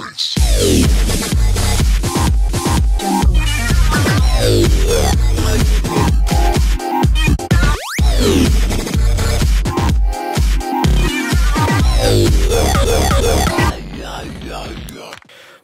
Prince.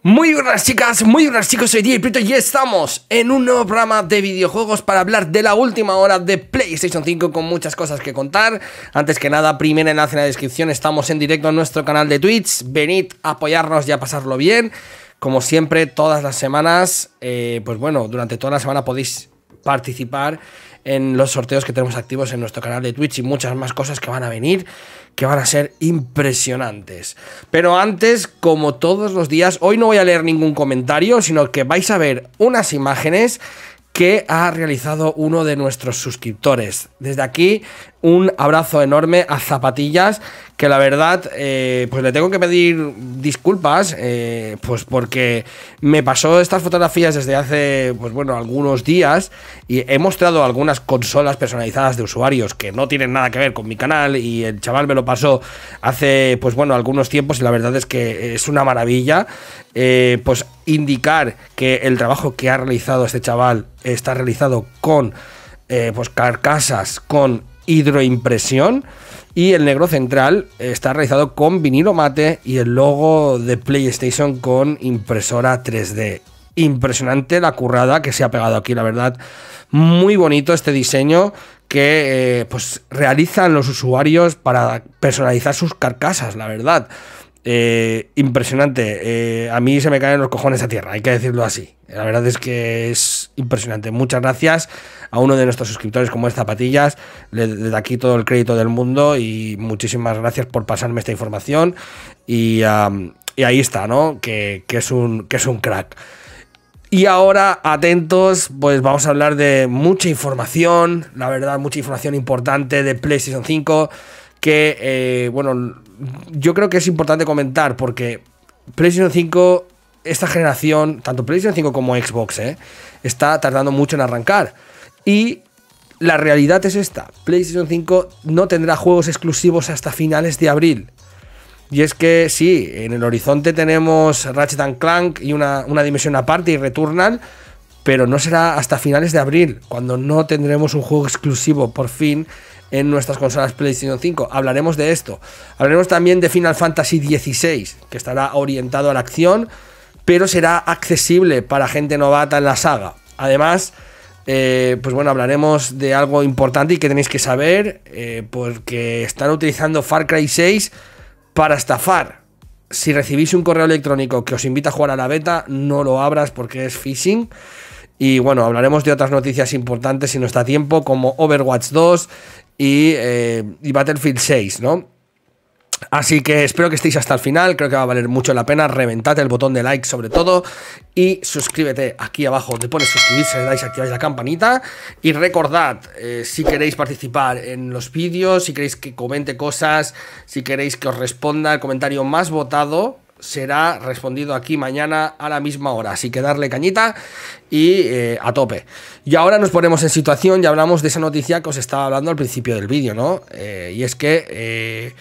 Muy buenas chicas, muy buenas chicos, soy DJ Prito y estamos en un nuevo programa de videojuegos para hablar de la última hora de PlayStation 5 con muchas cosas que contar. Antes que nada, primero enlace en la descripción, estamos en directo en nuestro canal de Twitch, venid a apoyarnos y a pasarlo bien. Como siempre, todas las semanas, eh, pues bueno, durante toda la semana podéis participar en los sorteos que tenemos activos en nuestro canal de Twitch y muchas más cosas que van a venir, que van a ser impresionantes. Pero antes, como todos los días, hoy no voy a leer ningún comentario, sino que vais a ver unas imágenes que ha realizado uno de nuestros suscriptores. Desde aquí, un abrazo enorme a Zapatillas, que la verdad, eh, pues le tengo que pedir disculpas, eh, pues porque me pasó estas fotografías desde hace, pues bueno, algunos días y he mostrado algunas consolas personalizadas de usuarios que no tienen nada que ver con mi canal y el chaval me lo pasó hace, pues bueno, algunos tiempos y la verdad es que es una maravilla. Eh, pues indicar que el trabajo que ha realizado este chaval está realizado con eh, pues carcasas con hidroimpresión y el negro central está realizado con vinilo mate y el logo de PlayStation con impresora 3D. Impresionante la currada que se ha pegado aquí, la verdad. Muy bonito este diseño que eh, pues realizan los usuarios para personalizar sus carcasas, la verdad. Eh, impresionante. Eh, a mí se me caen los cojones a tierra, hay que decirlo así. La verdad es que es impresionante. Muchas gracias a uno de nuestros suscriptores como es Zapatillas. Le, da aquí todo el crédito del mundo y muchísimas gracias por pasarme esta información. Y, ahí está, ¿no? Que, es un, es un crack. Y ahora, atentos, pues vamos a hablar de mucha información, la verdad, mucha información importante de PlayStation 5, que, eh, bueno, yo creo que es importante comentar porque PlayStation 5, esta generación, tanto PlayStation 5 como Xbox, eh, está tardando mucho en arrancar. Y la realidad es esta, PlayStation 5 no tendrá juegos exclusivos hasta finales de abril. Y es que sí, en el horizonte tenemos Ratchet and Clank y una, una dimensión aparte y Returnal, pero no será hasta finales de abril, cuando no tendremos un juego exclusivo por fin en nuestras consolas PlayStation 5. Hablaremos de esto. Hablaremos también de Final Fantasy XVI, que estará orientado a la acción, pero será accesible para gente novata en la saga. Además, eh, pues bueno, hablaremos de algo importante y que tenéis que saber, eh, porque están utilizando Far Cry 6 para estafar. Si recibís un correo electrónico que os invita a jugar a la beta, no lo abras porque es phishing. Y bueno, hablaremos de otras noticias importantes si no está tiempo, como Overwatch 2 eh, y, Battlefield 6, ¿no? Así que espero que estéis hasta el final, creo que va a valer mucho la pena, reventad el botón de like sobre todo y suscríbete aquí abajo, te pones suscribirse, le dais, activáis la campanita y recordad, eh, si queréis participar en los vídeos, si queréis que comente cosas, si queréis que os responda el comentario más votado, será respondido aquí mañana a la misma hora. Así que darle cañita y eh, a tope. Y ahora nos ponemos en situación y hablamos de esa noticia que os estaba hablando al principio del vídeo, ¿no? Eh, y es que eh,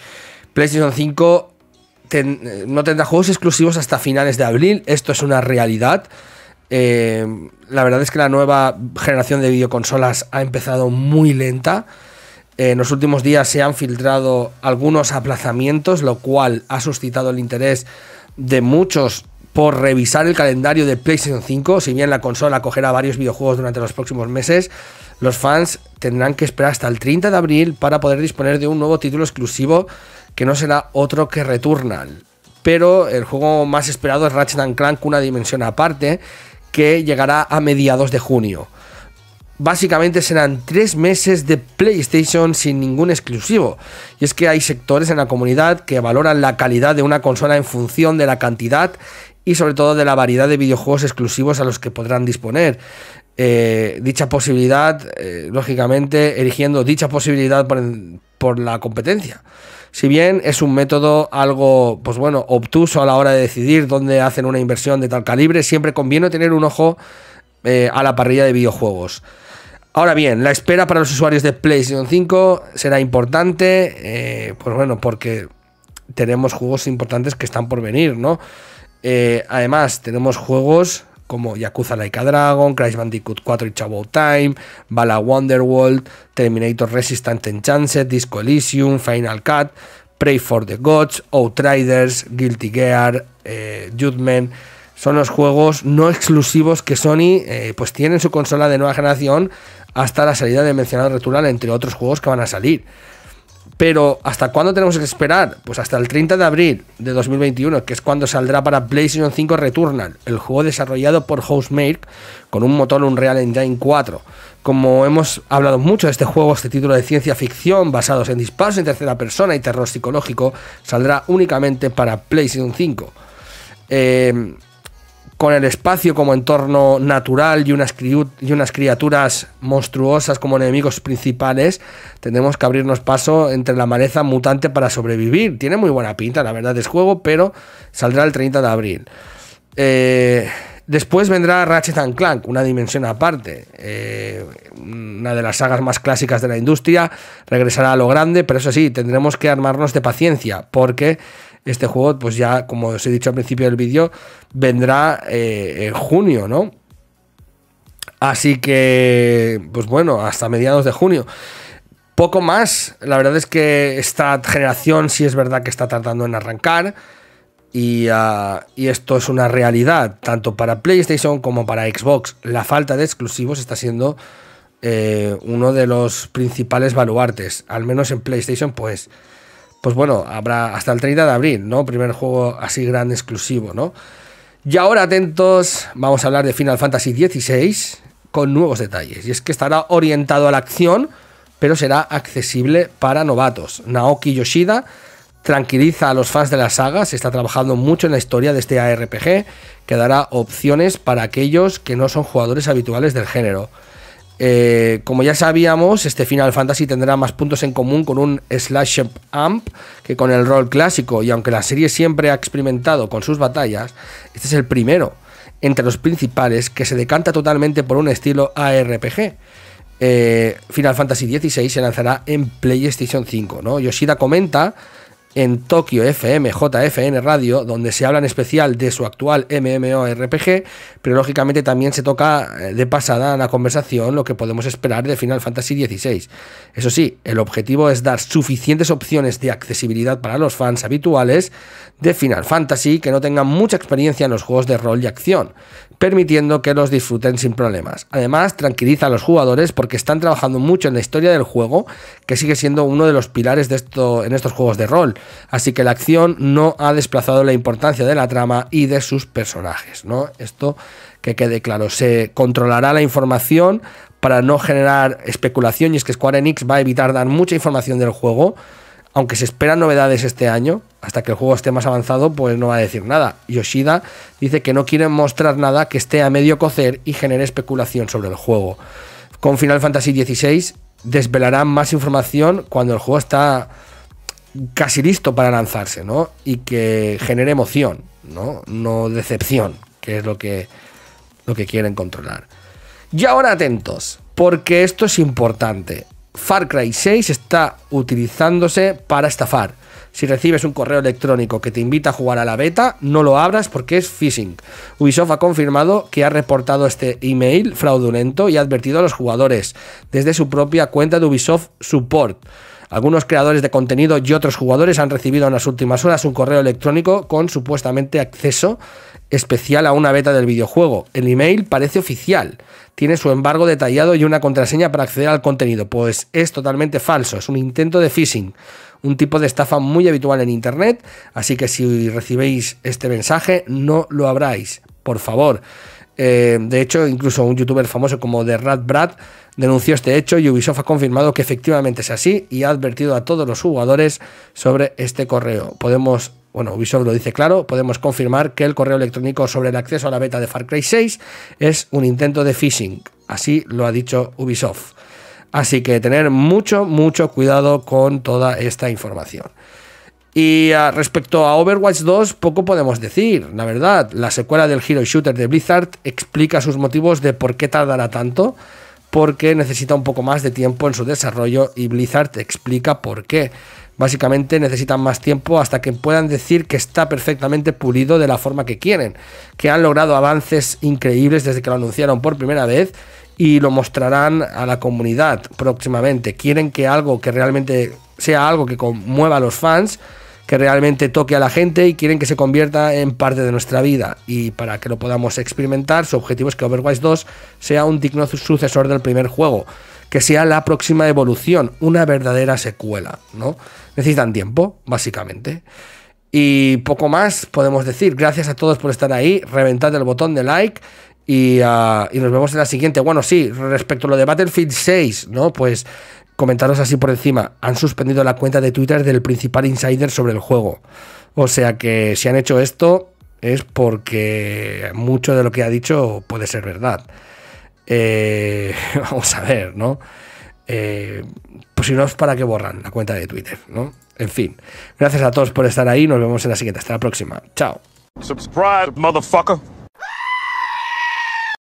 PlayStation 5 no tendrá juegos exclusivos hasta finales de abril. Esto es una realidad. la verdad es que la nueva generación de videoconsolas ha empezado muy lenta en los últimos días se han filtrado algunos aplazamientos, lo cual ha suscitado el interés de muchos por revisar el calendario de PlayStation 5. Si bien la consola acogerá varios videojuegos durante los próximos meses, los fans tendrán que esperar hasta el 30 de abril para poder disponer de un nuevo título exclusivo que no será otro que Returnal. Pero el juego más esperado es Ratchet Clank, una dimensión aparte, que llegará a mediados de junio básicamente serán tres meses de PlayStation sin ningún exclusivo. Y es que hay sectores en la comunidad que valoran la calidad de una consola en función de la cantidad y sobre todo de la variedad de videojuegos exclusivos a los que podrán disponer. Eh, dicha posibilidad, eh, lógicamente, erigiendo dicha posibilidad por, por la competencia. Si bien es un método algo, pues bueno, obtuso a la hora de decidir dónde hacen una inversión de tal calibre, siempre conviene tener un ojo eh, a la parrilla de videojuegos. Ahora bien, la espera para los usuarios de PlayStation 5 será importante, eh, pues bueno, porque tenemos juegos importantes que están por venir, ¿no? Eh, además, tenemos juegos como Yakuza a Dragon, Crash Bandicoot 4 y Chavo Time, Bala Wonderworld, Terminator Resistant chance Disco Elysium, Final Cut, Pray for the Gods, Outriders, Guilty Gear, eh, Judgment son los juegos no exclusivos que Sony eh, pues tiene en su consola de nueva generación hasta la salida de mencionado Returnal, entre otros juegos que van a salir. Pero ¿hasta cuándo tenemos que esperar? Pues hasta el 30 de abril de 2021, que es cuando saldrá para PlayStation 5 Returnal, el juego desarrollado por Housemake con un motor Unreal Engine 4. Como hemos hablado mucho de este juego, este título de ciencia ficción basados en disparos en tercera persona y terror psicológico saldrá únicamente para PlayStation 5. Eh, con el espacio como entorno natural y unas, criaturas monstruosas como enemigos principales, tenemos que abrirnos paso entre la maleza mutante para sobrevivir. Tiene muy buena pinta, la verdad, es juego, pero saldrá el 30 de abril. Eh, Después vendrá Ratchet and Clank, una dimensión aparte, eh, una de las sagas más clásicas de la industria, regresará a lo grande, pero eso sí, tendremos que armarnos de paciencia, porque este juego, pues ya, como os he dicho al principio del vídeo, vendrá eh, en junio, ¿no? Así que, pues bueno, hasta mediados de junio. Poco más, la verdad es que esta generación sí es verdad que está tardando en arrancar. Ah, y, esto es una realidad, tanto para PlayStation como para Xbox. La falta de exclusivos está siendo eh, uno de los principales baluartes, al menos en PlayStation, pues. Pues bueno, habrá hasta el 30 de abril, ¿no? Primer juego así gran exclusivo, ¿no? Y ahora atentos, vamos a hablar de Final Fantasy XVI con nuevos detalles. Y es que estará orientado a la acción, pero será accesible para novatos. Naoki Yoshida tranquiliza a los fans de la saga, se está trabajando mucho en la historia de este ARPG, que dará opciones para aquellos que no son jugadores habituales del género. Eh, como ya sabíamos, este Final Fantasy tendrá más puntos en común con un slash amp que con el rol clásico, y aunque la serie siempre ha experimentado con sus batallas, este es el primero entre los principales que se decanta totalmente por un estilo ARPG. Eh, Final Fantasy XVI se lanzará en PlayStation 5, ¿no? Yoshida comenta en Tokio FM, JFN Radio, donde se habla en especial de su actual MMORPG, pero lógicamente también se toca eh, de pasada en la conversación lo que podemos esperar de Final Fantasy XVI. Eso sí, el objetivo es dar suficientes opciones de accesibilidad para los fans habituales de Final Fantasy que no tengan mucha experiencia en los juegos de rol y acción, permitiendo que los disfruten sin problemas. Además, tranquiliza a los jugadores porque están trabajando mucho en la historia del juego, que sigue siendo uno de los pilares de esto, en estos juegos de rol así que la acción no ha desplazado la importancia de la trama y de sus personajes, ¿no? Esto que quede claro, se controlará la información para no generar especulación y es que Square Enix va a evitar dar mucha información del juego, aunque se esperan novedades este año, hasta que el juego esté más avanzado, pues no va a decir nada. Yoshida dice que no quiere mostrar nada que esté a medio cocer y genere especulación sobre el juego. Con Final Fantasy XVI desvelarán más información cuando el juego está casi listo para lanzarse, ¿no? Y que genere emoción, ¿no? No decepción, que es lo que, lo que quieren controlar. Y ahora atentos, porque esto es importante. Far Cry 6 está utilizándose para estafar. Si recibes un correo electrónico que te invita a jugar a la beta, no lo abras porque es phishing. Ubisoft ha confirmado que ha reportado este email fraudulento y ha advertido a los jugadores desde su propia cuenta de Ubisoft Support. Algunos creadores de contenido y otros jugadores han recibido en las últimas horas un correo electrónico con supuestamente acceso especial a una beta del videojuego. El email parece oficial, tiene su embargo detallado y una contraseña para acceder al contenido, pues es totalmente falso, es un intento de phishing, un tipo de estafa muy habitual en Internet, así que si recibéis este mensaje no lo abráis, por favor. Eh, de hecho, incluso un youtuber famoso como The Rat Brad denunció este hecho y Ubisoft ha confirmado que efectivamente es así y ha advertido a todos los jugadores sobre este correo. Podemos bueno, Ubisoft lo dice claro, podemos confirmar que el correo electrónico sobre el acceso a la beta de Far Cry 6 es un intento de phishing, así lo ha dicho Ubisoft. Así que tener mucho, mucho cuidado con toda esta información. Y ah, respecto a Overwatch 2, poco podemos decir, la verdad. La secuela del Hero Shooter de Blizzard explica sus motivos de por qué tardará tanto, porque necesita un poco más de tiempo en su desarrollo y Blizzard explica por qué. Básicamente necesitan más tiempo hasta que puedan decir que está perfectamente pulido de la forma que quieren, que han logrado avances increíbles desde que lo anunciaron por primera vez y lo mostrarán a la comunidad próximamente. Quieren que algo que realmente sea algo que conmueva a los fans que realmente toque a la gente y quieren que se convierta en parte de nuestra vida. Y para que lo podamos experimentar, su objetivo es que Overwatch 2 sea un digno sucesor del primer juego, que sea la próxima evolución, una verdadera secuela, ¿no? Necesitan tiempo, básicamente. Y poco más podemos decir. Gracias a todos por estar ahí. Reventad el botón de like. Y, ah, y, nos vemos en la siguiente. Bueno, sí, respecto a lo de Battlefield 6, ¿no? Pues comentaros así por encima, han suspendido la cuenta de Twitter del principal insider sobre el juego. O sea que si han hecho esto es porque mucho de lo que ha dicho puede ser verdad. Eh, vamos a ver, ¿no? Eh, pues si no es para que borran la cuenta de Twitter, ¿no? En fin, gracias a todos por estar ahí, nos vemos en la siguiente, hasta la próxima, chao. Subscribe,